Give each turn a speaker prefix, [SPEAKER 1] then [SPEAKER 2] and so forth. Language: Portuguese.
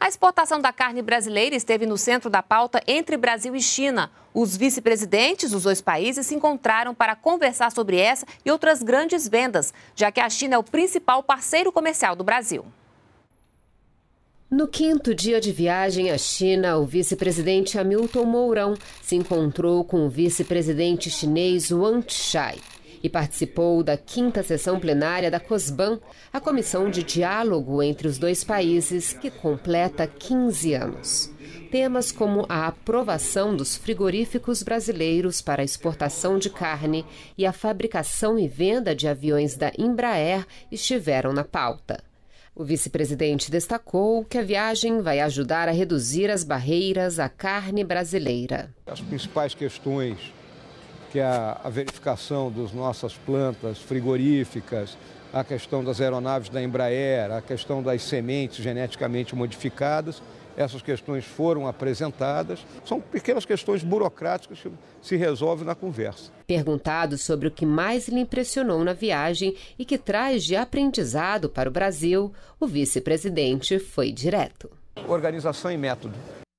[SPEAKER 1] A exportação da carne brasileira esteve no centro da pauta entre Brasil e China. Os vice-presidentes dos dois países se encontraram para conversar sobre essa e outras grandes vendas, já que a China é o principal parceiro comercial do Brasil.
[SPEAKER 2] No quinto dia de viagem à China, o vice-presidente Hamilton Mourão se encontrou com o vice-presidente chinês Wang Chai e participou da quinta sessão plenária da COSBAN, a comissão de diálogo entre os dois países que completa 15 anos. Temas como a aprovação dos frigoríficos brasileiros para exportação de carne e a fabricação e venda de aviões da Embraer estiveram na pauta. O vice-presidente destacou que a viagem vai ajudar a reduzir as barreiras à carne brasileira. As principais
[SPEAKER 3] questões que é a, verificação das nossas plantas frigoríficas, a questão das aeronaves da Embraer, a questão das sementes geneticamente modificadas. Essas questões foram apresentadas. São pequenas questões burocráticas que se resolvem na conversa.
[SPEAKER 2] Perguntado sobre o que mais lhe impressionou na viagem e que traz de aprendizado para o Brasil, o vice-presidente foi direto.
[SPEAKER 3] Organização e método.